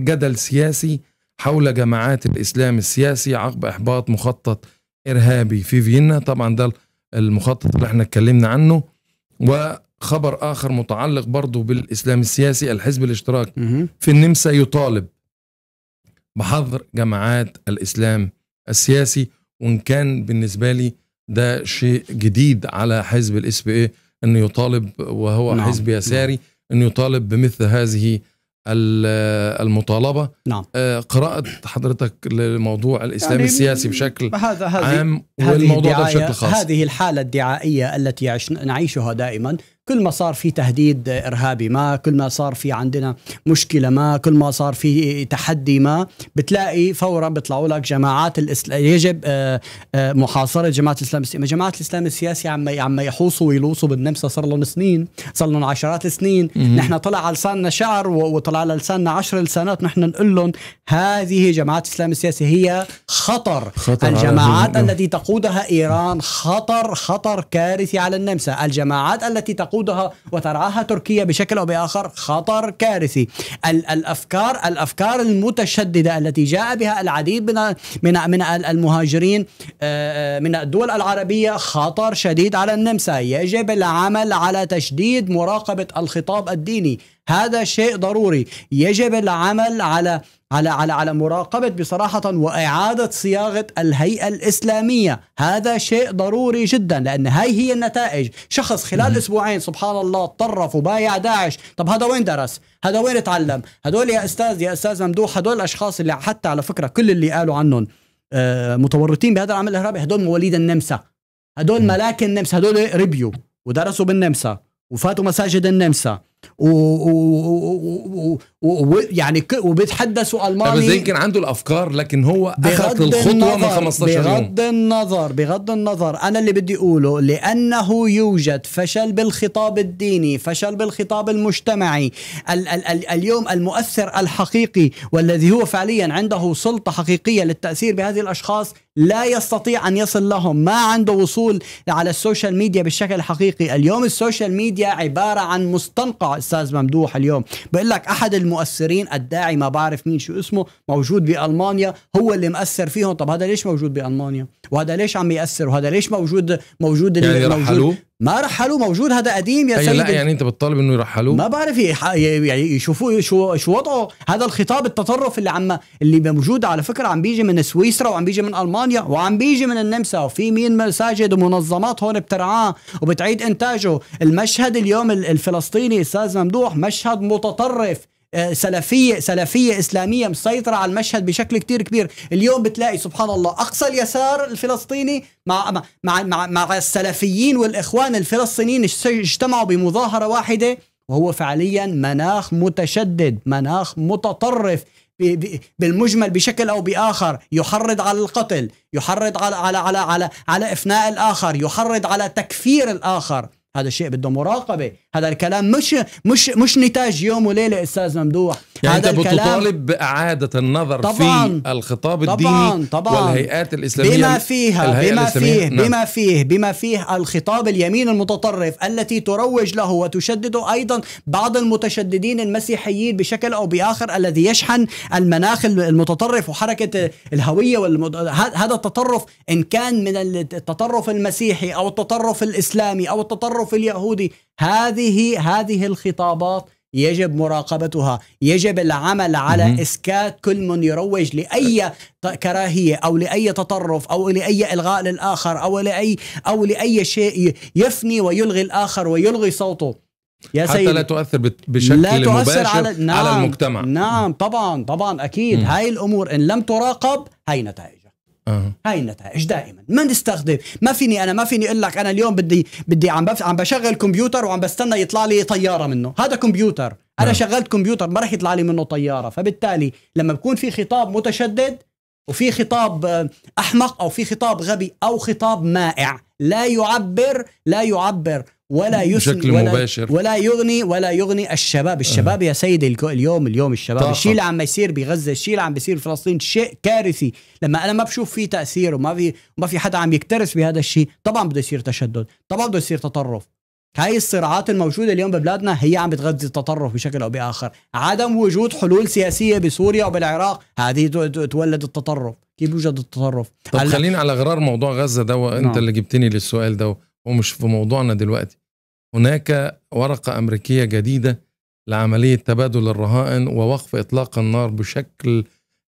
جدل سياسي حول جماعات الإسلام السياسي عقب إحباط مخطط إرهابي في فيينا طبعا ده المخطط اللي احنا اتكلمنا عنه وخبر آخر متعلق برضه بالإسلام السياسي الحزب الاشتراك في النمسا يطالب بحظر جماعات الإسلام السياسي وإن كان بالنسبة لي ده شيء جديد على حزب الاس بي إيه انه يطالب وهو نعم. حزب نعم. يساري نعم. انه يطالب بمثل هذه المطالبه نعم آه، قراءه حضرتك لموضوع الاسلام يعني السياسي بشكل هذا هذه عام والموضوع ده بشكل خاص هذه الحاله الدعائيه التي نعيشها دائما كل ما صار في تهديد ارهابي ما كل ما صار في عندنا مشكله ما كل ما صار في تحدي ما بتلاقي فورا بيطلعوا لك جماعات الاسلام يجب آه، آه، محاصره جماعه الاسلام السياسي جماعه الاسلام السياسي عم عم يحوصوا ويلوصوا بالنمسا صار لهم سنين صار لهم عشرات السنين نحن طلع على لساننا شعر وطلع على لساننا عشر لسانات نحن نقول لهم هذه جماعه الاسلام السياسي هي خطر, خطر الجماعات التي تقودها ايران خطر خطر كارثي على النمسا الجماعات التي تقود تقودها وترعاها تركيا بشكل أو بآخر خطر كارثي الأفكار الأفكار المتشددة التي جاء بها العديد من من من المهاجرين آه، آه، من الدول العربية خطر شديد على النمسا يجب العمل على تشديد مراقبة الخطاب الديني هذا شيء ضروري يجب العمل على على على على مراقبه بصراحه واعاده صياغه الهيئه الاسلاميه، هذا شيء ضروري جدا لان هاي هي النتائج، شخص خلال مم. اسبوعين سبحان الله تطرف وبايع داعش، طب هذا وين درس؟ هذا وين اتعلم؟ هدول يا استاذ يا استاذ ممدوح هدول الاشخاص اللي حتى على فكره كل اللي قالوا عنهم آه، متورطين بهذا العمل الارهابي هدول مواليد النمسا هدول ملاك النمسا هدول ربيوا ودرسوا بالنمسا وفاتوا مساجد النمسا ويعني وبيتحدثوا الماني زي كان عنده الافكار لكن هو اخذ الخطوه من 15 يوم بغض النظر بغض النظر انا اللي بدي اقوله لانه يوجد فشل بالخطاب الديني فشل بالخطاب المجتمعي ال ال ال اليوم المؤثر الحقيقي والذي هو فعليا عنده سلطه حقيقيه للتاثير بهذه الاشخاص لا يستطيع ان يصل لهم ما عنده وصول على السوشيال ميديا بالشكل الحقيقي اليوم السوشيال ميديا عباره عن مستنقع استاذ ممدوح اليوم بقول لك احد المؤثرين الداعي ما بعرف مين شو اسمه موجود بالمانيا هو اللي مأثر فيهم طب هذا ليش موجود بالمانيا وهذا ليش عم يأثر وهذا ليش موجود موجود يعني موجود ما رحلوه موجود هذا قديم يا أيه سيدي لا يعني انت بتطالب انه يرحلوه ما بعرف إيه، يعني, يعني يشوفوا شو شو وضعه هذا الخطاب التطرف اللي عم اللي موجود على فكره عم بيجي من سويسرا وعم بيجي من المانيا وعم بيجي من النمسا وفي مين مساجد ومنظمات هون بترعاه وبتعيد انتاجه المشهد اليوم الفلسطيني استاذ ممدوح مشهد متطرف آه، سلفيه سلفيه اسلاميه مسيطره على المشهد بشكل كتير كبير اليوم بتلاقي سبحان الله اقصى اليسار الفلسطيني مع مع مع, مع السلفيين والاخوان الفلسطينيين اجتمعوا بمظاهره واحده وهو فعليا مناخ متشدد مناخ متطرف بالمجمل بشكل او باخر يحرض على القتل يحرض على على على على, على افناء الاخر يحرض على تكفير الاخر هذا الشيء بده مراقبه هذا الكلام مش مش مش نتاج يوم وليله استاذ ممدوح يعني هذا انت بتطالب باعاده النظر طبعاً في الخطاب الديني طبعاً طبعاً والهيئات الاسلاميه بما فيها بما فيه نعم. بما فيه بما فيه الخطاب اليمين المتطرف التي تروج له وتشدده ايضا بعض المتشددين المسيحيين بشكل او باخر الذي يشحن المناخ المتطرف وحركه الهويه والمد... هذا التطرف ان كان من التطرف المسيحي او التطرف الاسلامي او التطرف في اليهودي هذه هذه الخطابات يجب مراقبتها يجب العمل على إسكات كل من يروج لأي كراهية أو لأي تطرف أو لأي إلغاء للآخر أو لأي, أو لأي شيء يفني ويلغي الآخر ويلغي صوته يا حتى سيدي. لا تؤثر بشكل لا تؤثر مباشر على, نعم على المجتمع نعم طبعا طبعا اكيد مم. هاي الامور ان لم تراقب هاي نتائج أه. هاي النتائج دائما ما نستخدم ما فيني انا ما فيني اقول لك انا اليوم بدي بدي عم بف... عم بشغل كمبيوتر وعم بستنى يطلع لي طياره منه هذا كمبيوتر انا أه. شغلت كمبيوتر ما راح يطلع لي منه طياره فبالتالي لما بكون في خطاب متشدد وفي خطاب آه، احمق او في خطاب غبي او خطاب مائع لا يعبر لا يعبر ولا بشكل ولا مباشر ولا يغني ولا يغني الشباب الشباب آه. يا سيدي اليوم اليوم الشباب الشيء اللي عم يصير بغزه الشيء اللي عم بيصير بفلسطين شيء كارثي لما انا ما بشوف فيه تاثير وما في ما في حدا عم يكترث بهذا الشيء طبعا بده يصير تشدد طبعا بده يصير تطرف هاي الصراعات الموجوده اليوم ببلادنا هي عم بتغذي التطرف بشكل او باخر عدم وجود حلول سياسيه بسوريا وبالعراق هذه تولد التطرف كيف يوجد التطرف طب خليني خلينا على غرار موضوع غزه ده وانت نعم. اللي جبتني للسؤال ده ومش في موضوعنا دلوقتي هناك ورقة أمريكية جديدة لعملية تبادل الرهائن ووقف إطلاق النار بشكل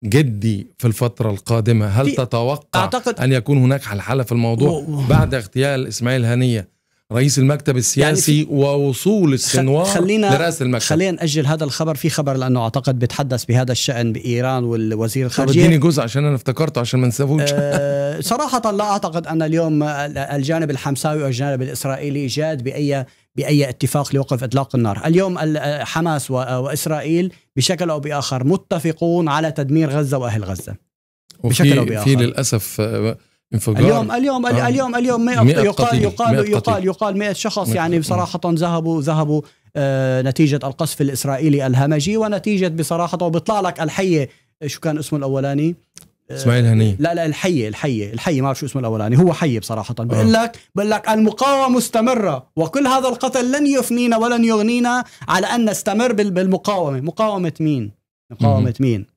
جدي في الفترة القادمة هل تتوقع أعتقد أن يكون هناك حل حالة في الموضوع بعد اغتيال إسماعيل هنية رئيس المكتب يعني السياسي يعني ووصول السنوار خلينا لرأس المكتب خلينا نأجل هذا الخبر في خبر لأنه أعتقد بيتحدث بهذا الشأن بإيران والوزير الخارجية اديني جزء عشان أنا افتكرته عشان ما نسافوش أه صراحة لا أعتقد أن اليوم الجانب الحمساوي والجانب الإسرائيلي جاد بأي بأي اتفاق لوقف إطلاق النار اليوم آه، حماس آه، وإسرائيل بشكل أو بآخر متفقون على تدمير غزة وأهل غزة بشكل أو بآخر في للأسف آه، انفجار اليوم اليوم آه. اليوم اليوم 100 يقال يقال يقال, يقال يقال يقال 100 شخص يعني بصراحه ذهبوا ذهبوا آه نتيجه القصف الاسرائيلي الهمجي ونتيجه بصراحه وبيطلع لك الحيه شو كان اسمه الاولاني آه، اسماعيل هني لا لا الحية الحية الحية ما بعرف شو اسمه الأولاني هو حي بصراحة آه. بقول لك بقول لك المقاومة مستمرة وكل هذا القتل لن يفنينا ولن يغنينا على أن نستمر بالمقاومة مقاومة مين؟ مقاومة مين؟